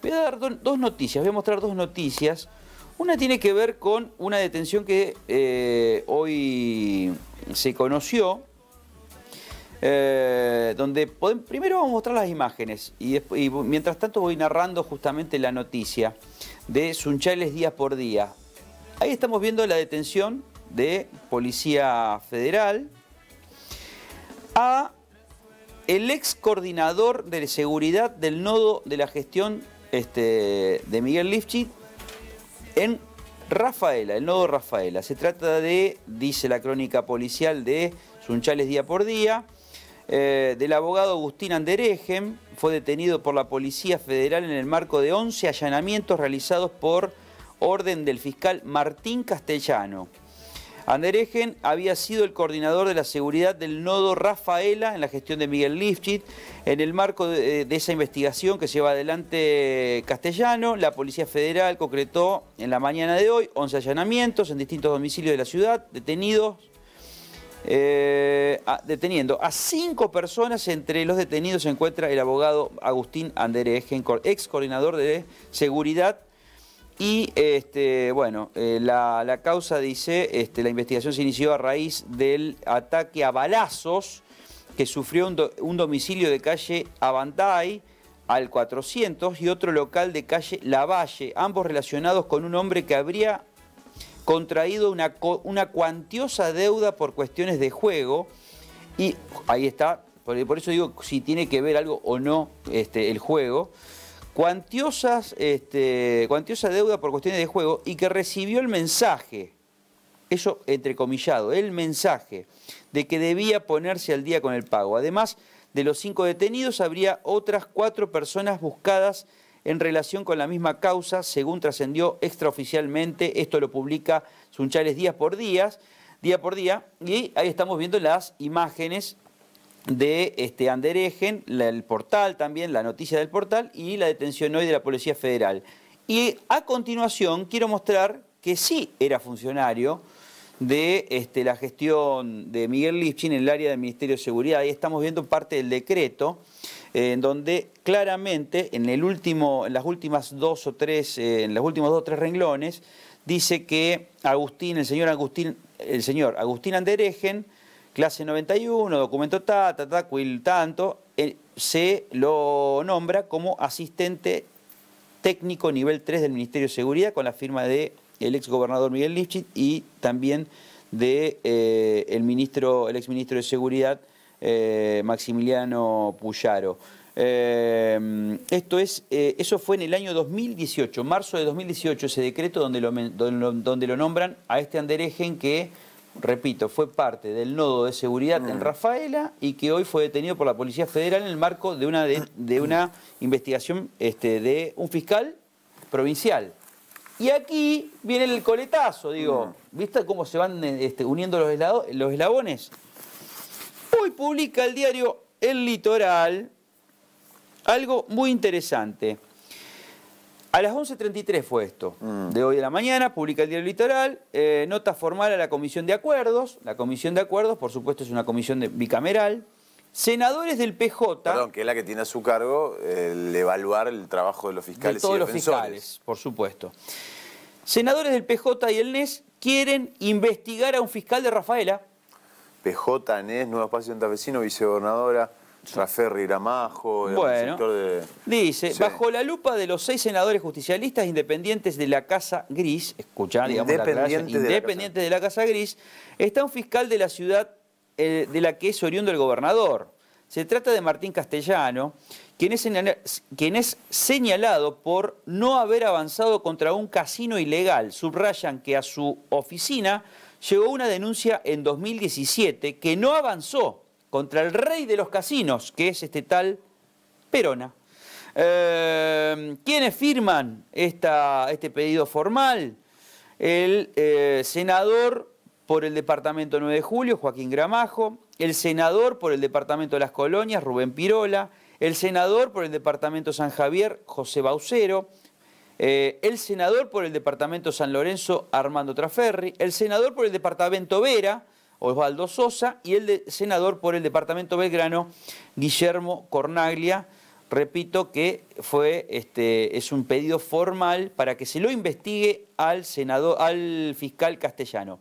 Voy a dar dos noticias, voy a mostrar dos noticias. Una tiene que ver con una detención que eh, hoy se conoció, eh, donde primero vamos a mostrar las imágenes y, mientras tanto voy narrando justamente la noticia de Sunchales Día por día. Ahí estamos viendo la detención de Policía Federal a el ex coordinador de seguridad del nodo de la gestión este, de Miguel Lifchit en Rafaela, el nodo Rafaela. Se trata de, dice la crónica policial de Sunchales día por día, eh, del abogado Agustín Anderejem, fue detenido por la Policía Federal en el marco de 11 allanamientos realizados por orden del fiscal Martín Castellano. Anderegen había sido el coordinador de la seguridad del nodo Rafaela en la gestión de Miguel Lifchit. En el marco eh, de, esa investigación que lleva adelante Castellano, la Policía Federal concretó en la mañana de hoy 11 allanamientos en distintos domicilios de la ciudad, detenidos eh, deteniendo a cinco personas. Entre los detenidos se encuentra el abogado Agustín Anderegen, ex coordinador de seguridad y este, bueno, eh, la, causa dice, este, la investigación se inició a raíz del ataque a balazos que sufrió un, domicilio de calle Avantay al 400 y otro local de calle Lavalle, ambos relacionados con un hombre que habría contraído una, cuantiosa deuda por cuestiones de juego. Y ahí está, por, eso digo si tiene que ver algo o no este, el juego cuantiosas, este, cuantiosa deuda por cuestiones de juego y que recibió el mensaje, eso entrecomillado, el mensaje de que debía ponerse al día con el pago. Además de los cinco detenidos, habría otras cuatro personas buscadas en relación con la misma causa, según trascendió extraoficialmente. Esto lo publica Sunchales días por días, día por día, y ahí estamos viendo las imágenes de este, Anderejen, el portal también, la noticia del portal y la detención hoy de la Policía Federal. Y a continuación quiero mostrar que sí era funcionario de este, la gestión de Miguel Lipchin en el área del Ministerio de Seguridad. Ahí estamos viendo parte del decreto eh, en donde claramente en, el último, en las últimas dos o tres, eh, en los últimos dos o tres renglones, dice que Agustín, el señor Agustín, el señor Agustín Anderejen, clase 91, documento ta, ta, ta, cuil tanto, eh, se lo nombra como asistente técnico nivel 3 del Ministerio de Seguridad con la firma del ex gobernador Miguel Lifchit y también de eh, ministro, el ministro de Seguridad eh, Maximiliano Puyaro. esto es, eso fue en el año 2018, marzo de 2018, ese decreto donde lo, donde lo nombran a este Anderejen que repito, fue parte del nodo de seguridad en mm. Rafaela y que hoy fue detenido por la Policía Federal en el marco de una, de, mm. una investigación este, de un fiscal provincial. Y aquí viene el coletazo, digo, mm. ¿viste cómo se van este, uniendo los, los eslabones? Hoy publica el diario El Litoral algo muy interesante. A las 11.33 fue esto, mm. de hoy a la mañana, publica el diario Litoral, eh, nota formal a la Comisión de Acuerdos, la Comisión de Acuerdos, por supuesto, es una comisión bicameral, senadores del PJ... Perdón, que es la que tiene a su cargo el evaluar el trabajo de los fiscales y los fiscales, por supuesto. Senadores del PJ y el NES quieren investigar a un fiscal de Rafaela. PJ, NES, Nuevo Espacio Santafesino, vicegobernadora... Raferri Ramajo, el bueno, Dice, bajo la lupa de los seis senadores justicialistas independientes de la Casa Gris, escuchá, digamos, independientes de la Casa Gris, está un fiscal de la ciudad eh, de la que es oriundo el gobernador. Se trata de Martín Castellano, quien es señalado por no haber avanzado contra un casino ilegal. Subrayan que a su oficina llegó una denuncia en 2017 que no avanzó contra el rey de los casinos, que es este tal Perona. Em, ¿Quiénes firman este pedido formal? El eh, senador por el Departamento 9 de Julio, Joaquín Gramajo, el senador por el Departamento de las Colonias, Rubén Pirola, el senador por el Departamento San Javier, José Baucero, eh, el senador por el Departamento San Lorenzo, Armando Traferri, el senador por el Departamento Vera, Osvaldo Sosa, y el senador por el departamento Belgrano, Guillermo Cornaglia. Repito que fue, este, es un pedido formal para que se lo investigue al, senador, al fiscal castellano.